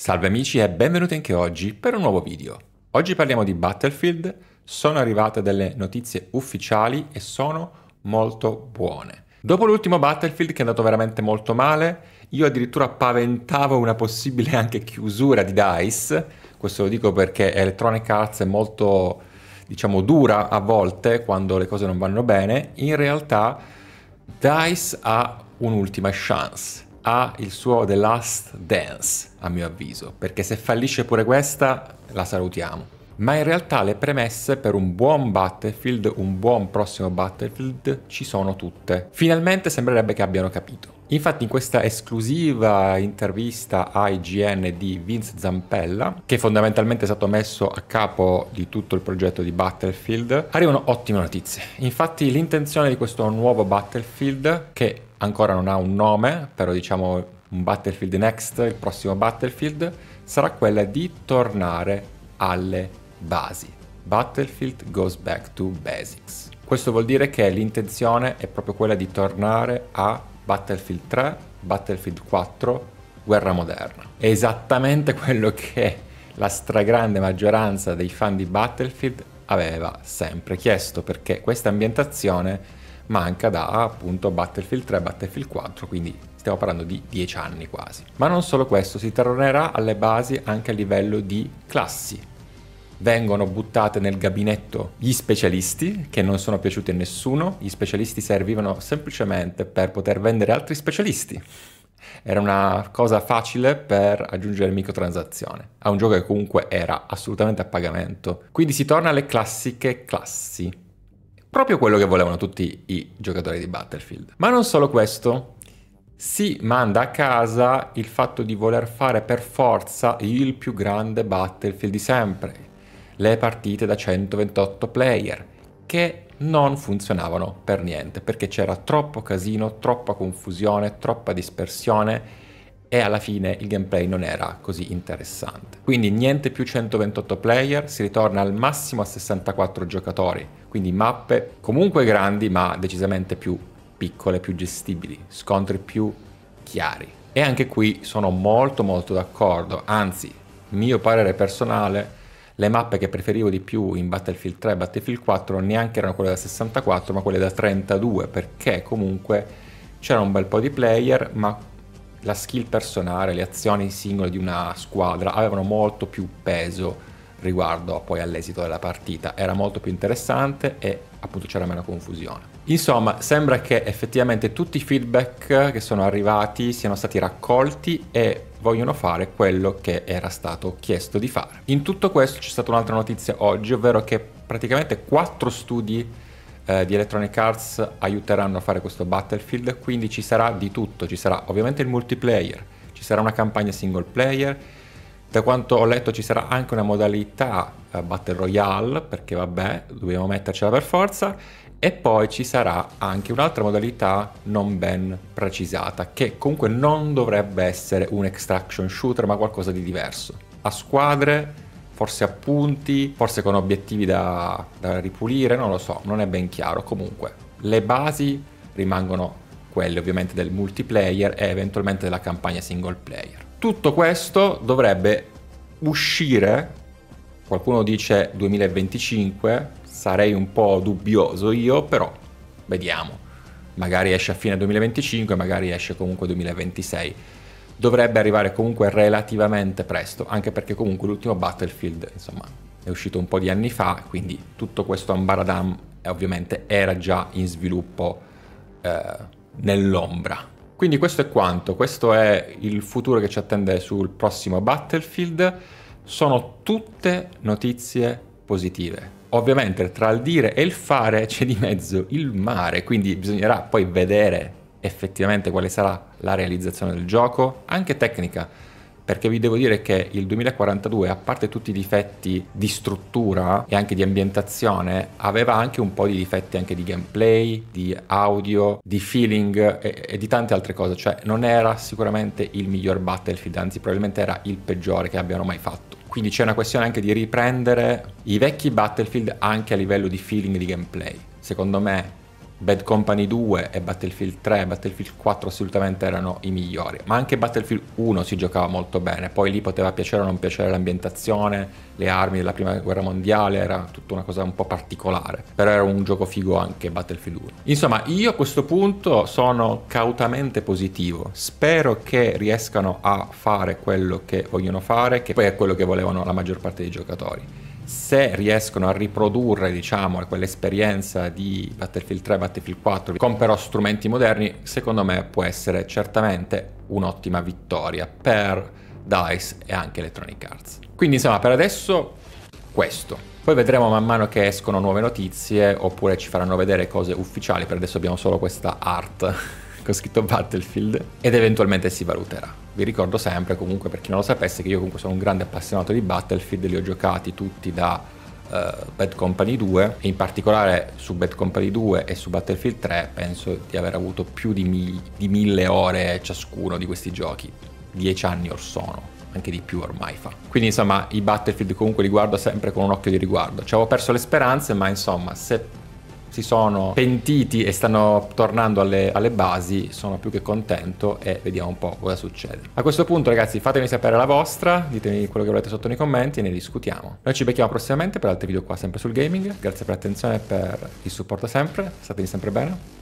Salve amici e benvenuti anche oggi per un nuovo video. Oggi parliamo di Battlefield, sono arrivate delle notizie ufficiali e sono molto buone. Dopo l'ultimo Battlefield che è andato veramente molto male, io addirittura paventavo una possibile anche chiusura di DICE, questo lo dico perché Electronic Arts è molto, diciamo, dura a volte quando le cose non vanno bene, in realtà DICE ha un'ultima chance ha il suo The Last Dance, a mio avviso, perché se fallisce pure questa la salutiamo. Ma in realtà le premesse per un buon Battlefield, un buon prossimo Battlefield, ci sono tutte. Finalmente sembrerebbe che abbiano capito. Infatti in questa esclusiva intervista a IGN di Vince Zampella, che fondamentalmente è stato messo a capo di tutto il progetto di Battlefield, arrivano ottime notizie. Infatti l'intenzione di questo nuovo Battlefield, che ancora non ha un nome, però diciamo un Battlefield Next, il prossimo Battlefield, sarà quella di tornare alle basi. Battlefield goes back to basics. Questo vuol dire che l'intenzione è proprio quella di tornare a Battlefield 3, Battlefield 4, Guerra Moderna. È esattamente quello che la stragrande maggioranza dei fan di Battlefield aveva sempre chiesto perché questa ambientazione manca da appunto Battlefield 3 Battlefield 4, quindi stiamo parlando di 10 anni quasi. Ma non solo questo, si tornerà alle basi anche a livello di classi vengono buttate nel gabinetto gli specialisti che non sono piaciuti a nessuno, gli specialisti servivano semplicemente per poter vendere altri specialisti. Era una cosa facile per aggiungere microtransazione a un gioco che comunque era assolutamente a pagamento. Quindi si torna alle classiche classi. Proprio quello che volevano tutti i giocatori di Battlefield. Ma non solo questo, si manda a casa il fatto di voler fare per forza il più grande Battlefield di sempre, le partite da 128 player, che non funzionavano per niente, perché c'era troppo casino, troppa confusione, troppa dispersione e alla fine il gameplay non era così interessante. Quindi niente più 128 player, si ritorna al massimo a 64 giocatori, quindi mappe comunque grandi ma decisamente più piccole, più gestibili, scontri più chiari. E anche qui sono molto molto d'accordo, anzi, mio parere personale, le mappe che preferivo di più in Battlefield 3 e Battlefield 4 neanche erano quelle da 64 ma quelle da 32 perché comunque c'era un bel po' di player ma la skill personale, le azioni singole di una squadra avevano molto più peso riguardo poi all'esito della partita, era molto più interessante e appunto c'era meno confusione. Insomma, sembra che effettivamente tutti i feedback che sono arrivati siano stati raccolti e vogliono fare quello che era stato chiesto di fare. In tutto questo c'è stata un'altra notizia oggi, ovvero che praticamente quattro studi eh, di Electronic Arts aiuteranno a fare questo Battlefield, quindi ci sarà di tutto, ci sarà ovviamente il multiplayer, ci sarà una campagna single player, da quanto ho letto ci sarà anche una modalità eh, Battle Royale, perché vabbè, dobbiamo mettercela per forza, e poi ci sarà anche un'altra modalità non ben precisata, che comunque non dovrebbe essere un extraction shooter, ma qualcosa di diverso. A squadre, forse a punti, forse con obiettivi da, da ripulire, non lo so, non è ben chiaro. Comunque, le basi rimangono quelle ovviamente del multiplayer e eventualmente della campagna single player. Tutto questo dovrebbe uscire, qualcuno dice 2025, sarei un po' dubbioso io, però vediamo. Magari esce a fine 2025, magari esce comunque 2026. Dovrebbe arrivare comunque relativamente presto, anche perché comunque l'ultimo Battlefield, insomma, è uscito un po' di anni fa, quindi tutto questo Ambaradam eh, ovviamente era già in sviluppo eh, nell'ombra. Quindi questo è quanto, questo è il futuro che ci attende sul prossimo Battlefield. Sono tutte notizie positive, Ovviamente tra il dire e il fare c'è di mezzo il mare, quindi bisognerà poi vedere effettivamente quale sarà la realizzazione del gioco, anche tecnica, perché vi devo dire che il 2042, a parte tutti i difetti di struttura e anche di ambientazione, aveva anche un po' di difetti anche di gameplay, di audio, di feeling e, e di tante altre cose, cioè non era sicuramente il miglior Battlefield, anzi probabilmente era il peggiore che abbiano mai fatto. Quindi c'è una questione anche di riprendere i vecchi Battlefield anche a livello di feeling di gameplay. Secondo me Bad Company 2 e Battlefield 3 e Battlefield 4 assolutamente erano i migliori, ma anche Battlefield 1 si giocava molto bene, poi lì poteva piacere o non piacere l'ambientazione, le armi della prima guerra mondiale, era tutta una cosa un po' particolare, però era un gioco figo anche Battlefield 1. Insomma, io a questo punto sono cautamente positivo, spero che riescano a fare quello che vogliono fare, che poi è quello che volevano la maggior parte dei giocatori se riescono a riprodurre diciamo quell'esperienza di Battlefield 3, Battlefield 4 con però strumenti moderni, secondo me può essere certamente un'ottima vittoria per DICE e anche Electronic Arts. Quindi insomma per adesso questo. Poi vedremo man mano che escono nuove notizie oppure ci faranno vedere cose ufficiali, per adesso abbiamo solo questa art ho scritto Battlefield ed eventualmente si valuterà. Vi ricordo sempre comunque per chi non lo sapesse che io comunque sono un grande appassionato di Battlefield, li ho giocati tutti da uh, Bad Company 2 e in particolare su Bad Company 2 e su Battlefield 3 penso di aver avuto più di, mi- di mille ore ciascuno di questi giochi, dieci anni or sono anche di più ormai fa. Quindi insomma i Battlefield comunque li guardo sempre con un occhio di riguardo. Ci avevo perso le speranze, ma insomma se si sono pentiti e stanno tornando alle, alle basi, sono più che contento e vediamo un po' cosa succede. A questo punto ragazzi fatemi sapere la vostra, ditemi quello che volete sotto nei commenti e ne discutiamo. Noi ci becchiamo prossimamente per altri video qua sempre sul gaming, grazie per l'attenzione e per il supporto sempre, statevi sempre bene